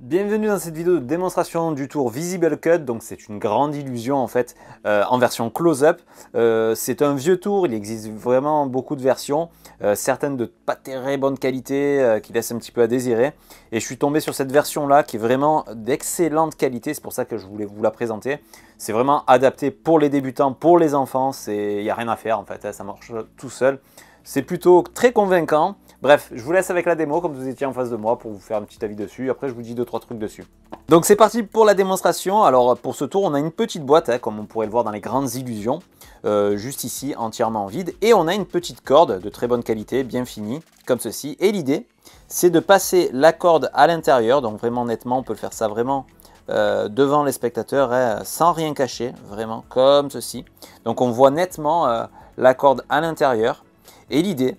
Bienvenue dans cette vidéo de démonstration du tour Visible Cut, donc c'est une grande illusion en fait euh, en version close-up. Euh, c'est un vieux tour, il existe vraiment beaucoup de versions, euh, certaines de pas très bonne qualité qui laissent un petit peu à désirer. Et je suis tombé sur cette version là qui est vraiment d'excellente qualité, c'est pour ça que je voulais vous la présenter. C'est vraiment adapté pour les débutants, pour les enfants, il n'y a rien à faire en fait, hein, ça marche tout seul. C'est plutôt très convaincant. Bref, je vous laisse avec la démo comme vous étiez en face de moi pour vous faire un petit avis dessus. Après, je vous dis 2 trois trucs dessus. Donc c'est parti pour la démonstration. Alors pour ce tour, on a une petite boîte, hein, comme on pourrait le voir dans les grandes illusions, euh, juste ici, entièrement vide. Et on a une petite corde de très bonne qualité, bien finie, comme ceci. Et l'idée, c'est de passer la corde à l'intérieur, donc vraiment nettement, on peut faire ça vraiment euh, devant les spectateurs, hein, sans rien cacher, vraiment comme ceci. Donc on voit nettement euh, la corde à l'intérieur. Et l'idée,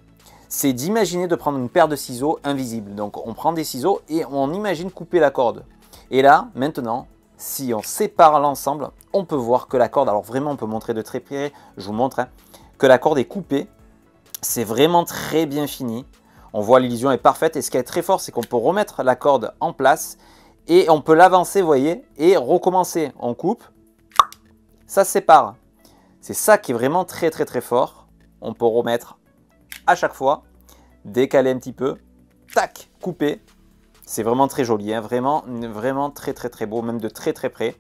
c'est d'imaginer de prendre une paire de ciseaux invisibles. Donc on prend des ciseaux et on imagine couper la corde. Et là, maintenant, si on sépare l'ensemble, on peut voir que la corde, alors vraiment on peut montrer de très près, je vous montre, hein, que la corde est coupée. C'est vraiment très bien fini. On voit l'illusion est parfaite et ce qui est très fort, c'est qu'on peut remettre la corde en place et on peut l'avancer, vous voyez, et recommencer. On coupe, ça se sépare. C'est ça qui est vraiment très très très fort. On peut remettre à chaque fois décaler un petit peu, tac, couper. C'est vraiment très joli, hein. vraiment, vraiment très très très beau, même de très très près.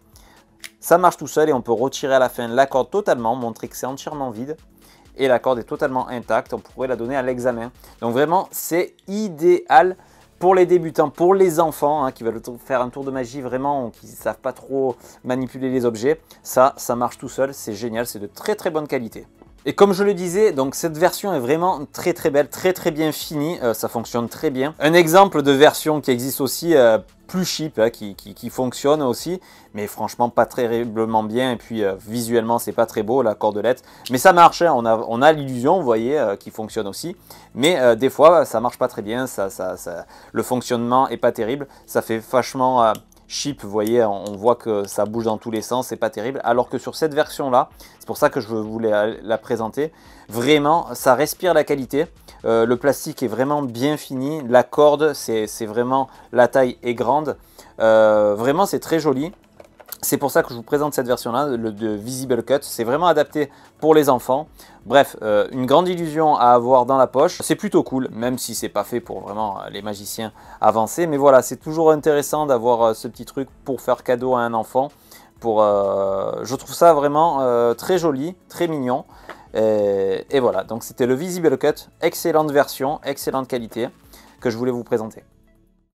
Ça marche tout seul et on peut retirer à la fin la corde totalement, montrer que c'est entièrement vide. Et la corde est totalement intacte, on pourrait la donner à l'examen. Donc vraiment, c'est idéal pour les débutants, pour les enfants hein, qui veulent faire un tour de magie vraiment, qui ne savent pas trop manipuler les objets. Ça, ça marche tout seul, c'est génial, c'est de très très bonne qualité. Et comme je le disais, donc cette version est vraiment très très belle, très très bien finie, euh, ça fonctionne très bien. Un exemple de version qui existe aussi euh, plus cheap, hein, qui, fonctionne aussi, mais franchement pas terriblement bien, et puis euh, visuellement c'est pas très beau la cordelette, mais ça marche, hein, on a, l'illusion, vous voyez, qui fonctionne aussi, mais des fois ça marche pas très bien, le fonctionnement est pas terrible, ça fait vachement Chip, vous voyez, on voit que ça bouge dans tous les sens, c'est pas terrible. Alors que sur cette version-là, c'est pour ça que je voulais la présenter, vraiment, ça respire la qualité. Euh, le plastique est vraiment bien fini, la corde, c'est vraiment, la taille est grande. Euh, vraiment, c'est très joli. C'est pour ça que je vous présente cette version-là, de Visible Cut. C'est vraiment adapté pour les enfants. Bref, euh, une grande illusion à avoir dans la poche. C'est plutôt cool, même si c'est pas fait pour vraiment euh, les magiciens avancés. Mais voilà, c'est toujours intéressant d'avoir euh, ce petit truc pour faire cadeau à un enfant. Pour, je trouve ça vraiment très joli, très mignon. et voilà, donc c'était le Visible Cut. Excellente version, excellente qualité que je voulais vous présenter.